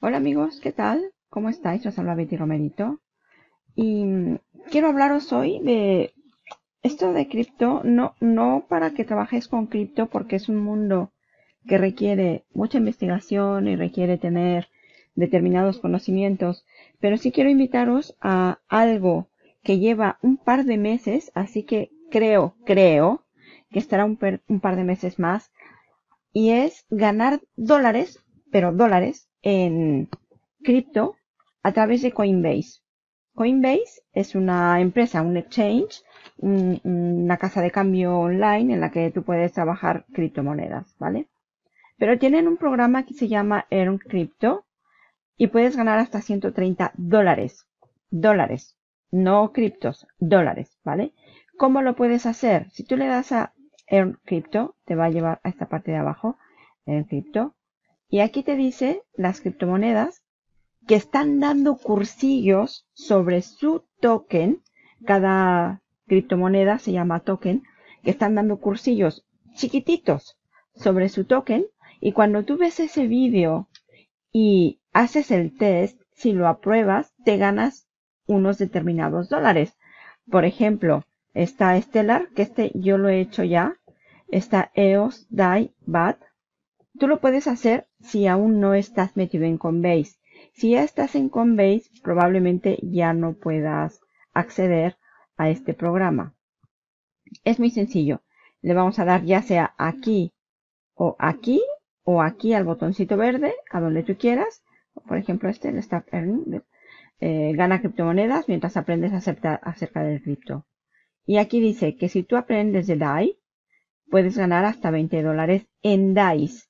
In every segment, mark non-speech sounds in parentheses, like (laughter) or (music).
Hola amigos, ¿qué tal? ¿Cómo estáis? Os habla Betty Romerito. Y quiero hablaros hoy de esto de cripto, no, no para que trabajéis con cripto, porque es un mundo que requiere mucha investigación y requiere tener determinados conocimientos, pero sí quiero invitaros a algo que lleva un par de meses, así que creo, creo que estará un par de meses más, y es ganar dólares, pero dólares, en cripto a través de Coinbase. Coinbase es una empresa, un exchange, una casa de cambio online en la que tú puedes trabajar criptomonedas, ¿vale? Pero tienen un programa que se llama Earn Crypto y puedes ganar hasta 130 dólares. Dólares, no criptos, dólares, ¿vale? ¿Cómo lo puedes hacer? Si tú le das a Earn Crypto, te va a llevar a esta parte de abajo, Earn Crypto, y aquí te dice las criptomonedas que están dando cursillos sobre su token. Cada criptomoneda se llama token, que están dando cursillos chiquititos sobre su token. Y cuando tú ves ese vídeo y haces el test, si lo apruebas, te ganas unos determinados dólares. Por ejemplo, está Stellar, que este yo lo he hecho ya. Está EOS, DAI, BAT. Tú lo puedes hacer si aún no estás metido en Conbase. Si ya estás en Conveys, probablemente ya no puedas acceder a este programa. Es muy sencillo. Le vamos a dar ya sea aquí o aquí o aquí al botoncito verde, a donde tú quieras. Por ejemplo, este, el eh, gana criptomonedas mientras aprendes a aceptar acerca del cripto. Y aquí dice que si tú aprendes de DAI, puedes ganar hasta 20 dólares en DAIs.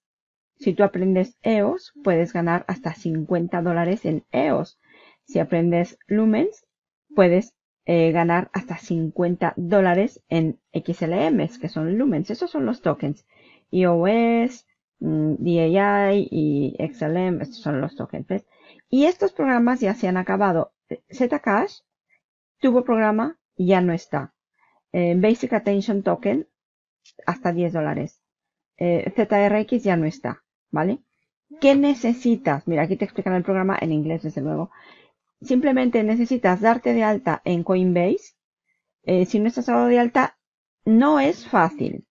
Si tú aprendes EOS, puedes ganar hasta 50 dólares en EOS. Si aprendes Lumens, puedes eh, ganar hasta 50 dólares en XLMs, que son Lumens. Esos son los tokens. EOS, mm, DAI y XLM, estos son los tokens. Y estos programas ya se han acabado. Zcash tuvo programa y ya no está. Eh, Basic Attention Token, hasta 10 dólares. Eh, ZRX ya no está. ¿vale? ¿Qué necesitas? Mira, aquí te explican el programa en inglés, desde luego. Simplemente necesitas darte de alta en Coinbase. Eh, si no estás dado de alta, no es fácil.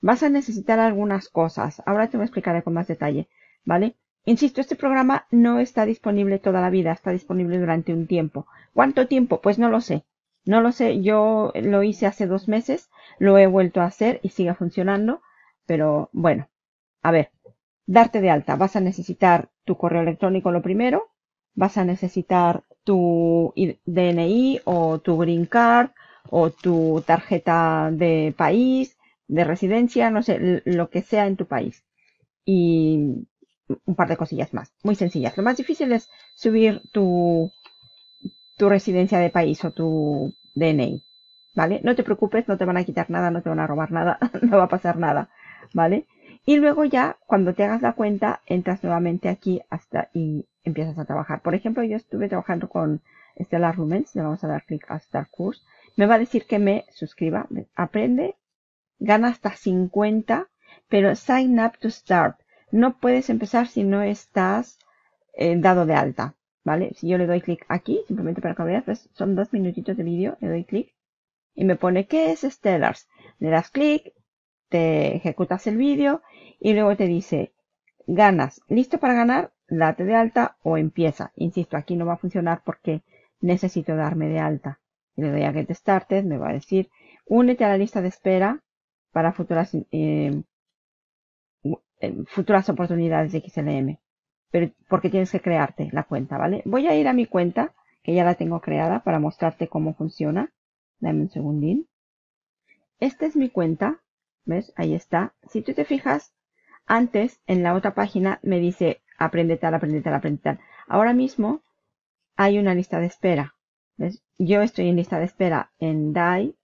Vas a necesitar algunas cosas. Ahora te lo explicaré con más detalle, ¿vale? Insisto, este programa no está disponible toda la vida, está disponible durante un tiempo. ¿Cuánto tiempo? Pues no lo sé. No lo sé, yo lo hice hace dos meses, lo he vuelto a hacer y sigue funcionando, pero bueno, a ver, darte de alta, vas a necesitar tu correo electrónico lo primero, vas a necesitar tu DNI o tu green card o tu tarjeta de país, de residencia, no sé, lo que sea en tu país. Y un par de cosillas más, muy sencillas. Lo más difícil es subir tu, tu residencia de país o tu DNI, ¿vale? No te preocupes, no te van a quitar nada, no te van a robar nada, (laughs) no va a pasar nada, ¿vale? Y luego ya, cuando te hagas la cuenta, entras nuevamente aquí hasta y empiezas a trabajar. Por ejemplo, yo estuve trabajando con Stellar Rumens, le vamos a dar clic a Start Course. Me va a decir que me suscriba, aprende, gana hasta 50, pero sign up to start. No puedes empezar si no estás eh, dado de alta, ¿vale? Si yo le doy clic aquí, simplemente para que veas, son dos minutitos de vídeo, le doy clic y me pone ¿qué es Stellars? Le das clic, te ejecutas el vídeo y luego te dice, ganas, listo para ganar, date de alta o empieza. Insisto, aquí no va a funcionar porque necesito darme de alta. Le doy a Get Started, me va a decir, únete a la lista de espera para futuras, em, em, futuras oportunidades de XLM. Pero, porque tienes que crearte la cuenta, ¿vale? Voy a ir a mi cuenta, que ya la tengo creada, para mostrarte cómo funciona. Dame un segundín. Esta es mi cuenta. ¿Ves? Ahí está. Si tú te fijas, antes, en la otra página, me dice aprende tal, aprende tal, aprende tal. Ahora mismo hay una lista de espera. Yo estoy en lista de espera en DAI,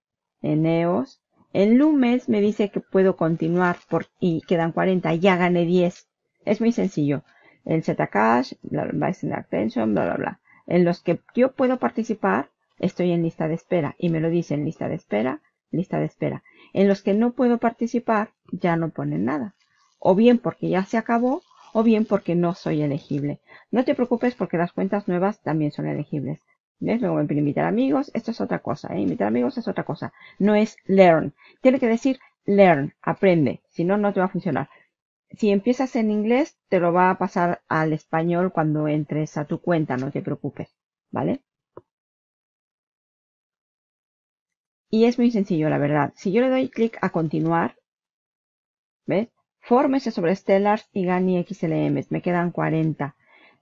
en EOS. En Lumes me dice que puedo continuar por, y quedan 40, ya gané 10. Es muy sencillo. El Zcash, bla, bla, bla, bla. En los que yo puedo participar, estoy en lista de espera y me lo dicen lista de espera, lista de espera. En los que no puedo participar, ya no ponen nada o bien porque ya se acabó o bien porque no soy elegible. No te preocupes porque las cuentas nuevas también son elegibles. ¿Ves? Luego invitar amigos, esto es otra cosa, ¿eh? invitar amigos es otra cosa. No es learn. Tiene que decir learn, aprende, si no, no te va a funcionar. Si empiezas en inglés, te lo va a pasar al español cuando entres a tu cuenta, no te preocupes, ¿vale? Y es muy sencillo, la verdad. Si yo le doy clic a continuar, ¿ves? Fórmese sobre Stellars y Gani XLM. Me quedan 40.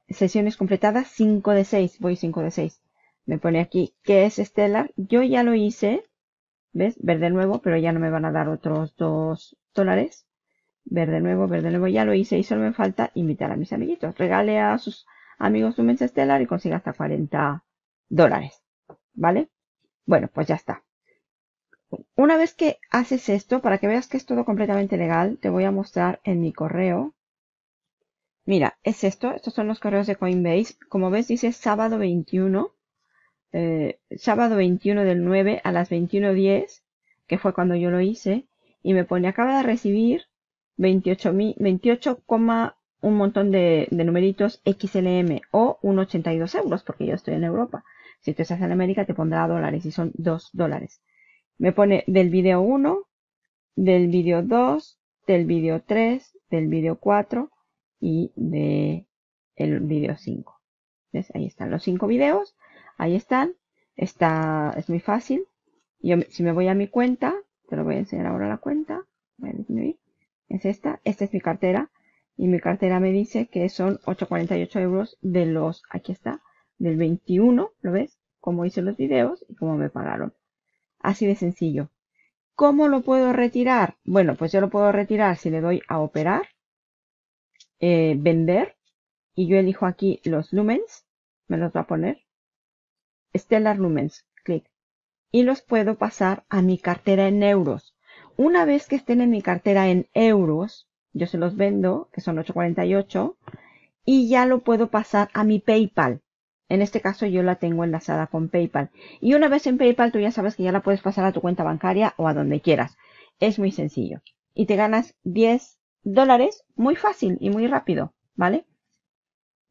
Sesiones completadas, 5 de 6. Voy 5 de 6. Me pone aquí, que es Stellar? Yo ya lo hice. ¿Ves? Verde nuevo, pero ya no me van a dar otros 2 dólares. Verde nuevo, verde nuevo. Ya lo hice y solo me falta invitar a mis amiguitos. Regale a sus amigos un mensaje Stellar y consiga hasta 40 dólares. ¿Vale? Bueno, pues ya está. Una vez que haces esto, para que veas que es todo completamente legal, te voy a mostrar en mi correo. Mira, es esto. Estos son los correos de Coinbase. Como ves, dice sábado 21. Eh, sábado 21 del 9 a las 21.10, que fue cuando yo lo hice. Y me pone, acaba de recibir 28, 28 un montón de, de, numeritos XLM o un 82 euros, porque yo estoy en Europa. Si tú estás en América, te pondrá dólares y son 2 dólares. Me pone del vídeo 1, del vídeo 2, del vídeo 3, del vídeo 4 y de el vídeo 5. ¿Ves? Ahí están los 5 videos. Ahí están. Está, es muy fácil. Yo, si me voy a mi cuenta, te lo voy a enseñar ahora la cuenta. Voy a disminuir. Es esta. Esta es mi cartera. Y mi cartera me dice que son 8,48 euros de los, aquí está, del 21. ¿Lo ves? Como hice los videos y cómo me pagaron. Así de sencillo. ¿Cómo lo puedo retirar? Bueno, pues yo lo puedo retirar si le doy a operar, eh, vender, y yo elijo aquí los lumens, me los va a poner, Stellar Lumens, clic, y los puedo pasar a mi cartera en euros. Una vez que estén en mi cartera en euros, yo se los vendo, que son 848, y ya lo puedo pasar a mi PayPal. En este caso yo la tengo enlazada con PayPal. Y una vez en PayPal tú ya sabes que ya la puedes pasar a tu cuenta bancaria o a donde quieras. Es muy sencillo. Y te ganas 10 dólares muy fácil y muy rápido, ¿vale?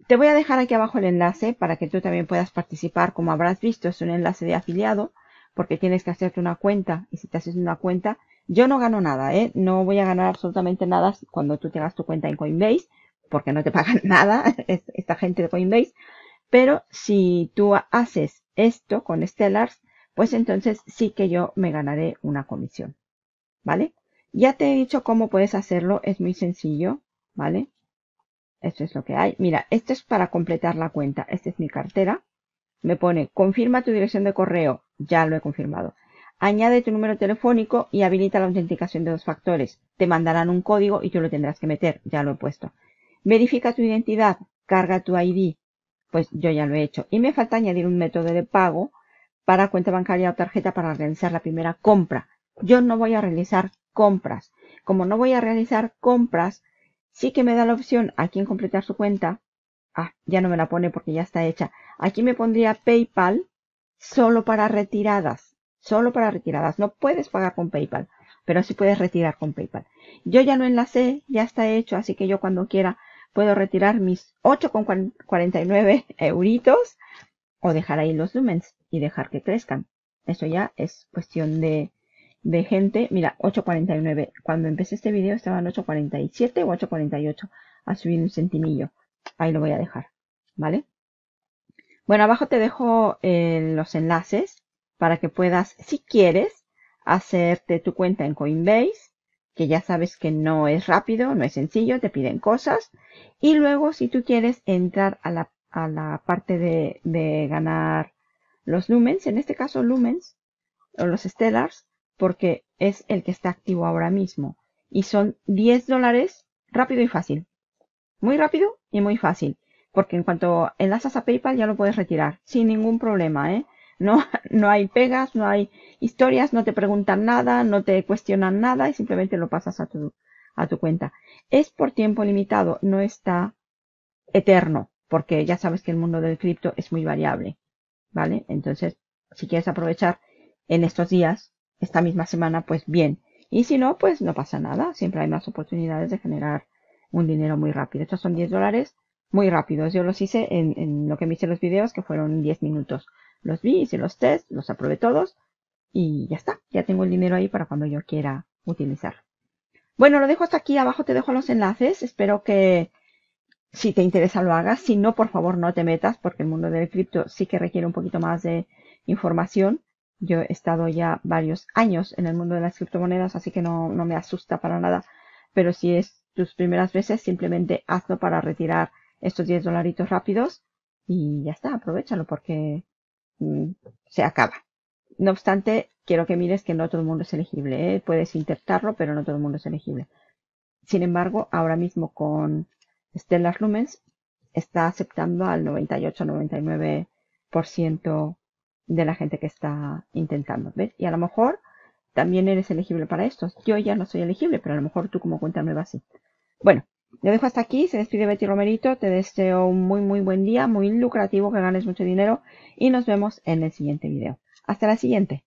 Te voy a dejar aquí abajo el enlace para que tú también puedas participar. Como habrás visto, es un enlace de afiliado porque tienes que hacerte una cuenta y si te haces una cuenta, yo no gano nada, ¿eh? No voy a ganar absolutamente nada cuando tú tengas tu cuenta en Coinbase porque no te pagan (laughs) nada esta gente de Coinbase pero si tú haces esto con Stellars, pues entonces sí que yo me ganaré una comisión. ¿Vale? Ya te he dicho cómo puedes hacerlo, es muy sencillo, ¿vale? Esto es lo que hay. Mira, esto es para completar la cuenta. Esta es mi cartera. Me pone, confirma tu dirección de correo. Ya lo he confirmado. Añade tu número telefónico y habilita la autenticación de dos factores. Te mandarán un código y tú lo tendrás que meter. Ya lo he puesto. Verifica tu identidad. Carga tu ID pues yo ya lo he hecho. Y me falta añadir un método de pago para cuenta bancaria o tarjeta para realizar la primera compra. Yo no voy a realizar compras. Como no voy a realizar compras, sí que me da la opción aquí en completar su cuenta. Ah, ya no me la pone porque ya está hecha. Aquí me pondría PayPal solo para retiradas. Solo para retiradas. No puedes pagar con PayPal, pero sí puedes retirar con PayPal. Yo ya lo enlacé, ya está hecho, así que yo cuando quiera puedo retirar mis 8,49 euritos o dejar ahí los lumens y dejar que crezcan. Eso ya es cuestión de, gente. Mira, 8.49. Cuando empecé este video estaban 8.47 o 8.48. A subir un centimillo. Ahí lo voy a dejar. ¿Vale? Bueno, abajo te dejo eh, los enlaces para que puedas, si quieres, hacerte tu cuenta en Coinbase que ya sabes que no es rápido, no es sencillo, te piden cosas. Y luego, si tú quieres entrar a la, parte de, de, ganar los lumens, en este caso lumens, o los stellars, porque es el que está activo ahora mismo. Y son 10 dólares rápido y fácil. Muy rápido y muy fácil. Porque en cuanto enlazas a PayPal ya lo puedes retirar, sin ningún problema, ¿eh? No, (laughs) no hay pegas, no hay historias, no te preguntan nada, no te cuestionan nada y simplemente lo pasas a tu, a tu cuenta. Es por tiempo limitado, no está eterno, porque ya sabes que el mundo del cripto es muy variable, ¿vale? Entonces, si quieres aprovechar en estos días, esta misma semana, pues bien. Y si no, pues no pasa nada, siempre hay más oportunidades de generar un dinero muy rápido. Estos son 10 dólares muy rápidos. Yo los hice en, en lo que me hice los videos, que fueron 10 minutos los vi, hice los test, los aprobé todos y ya está, ya tengo el dinero ahí para cuando yo quiera utilizarlo. Bueno, lo dejo hasta aquí, abajo te dejo los enlaces, espero que si te interesa lo hagas, si no, por favor no te metas porque el mundo del cripto sí que requiere un poquito más de información. Yo he estado ya varios años en el mundo de las criptomonedas, así que no, no me asusta para nada, pero si es tus primeras veces, simplemente hazlo para retirar estos 10 dolaritos rápidos y ya está, aprovechalo porque Mm, se acaba. No obstante, quiero que mires que no todo el mundo es elegible. ¿eh? Puedes intentarlo, pero no todo el mundo es elegible. Sin embargo, ahora mismo con Stellar Lumens está aceptando al 98-99% de la gente que está intentando. ¿ves? Y a lo mejor también eres elegible para esto Yo ya no soy elegible, pero a lo mejor tú como cuenta nueva sí. Bueno, yo dejo hasta aquí, se despide Betty Romerito, te deseo un muy muy buen día, muy lucrativo, que ganes mucho dinero y nos vemos en el siguiente video. Hasta la siguiente.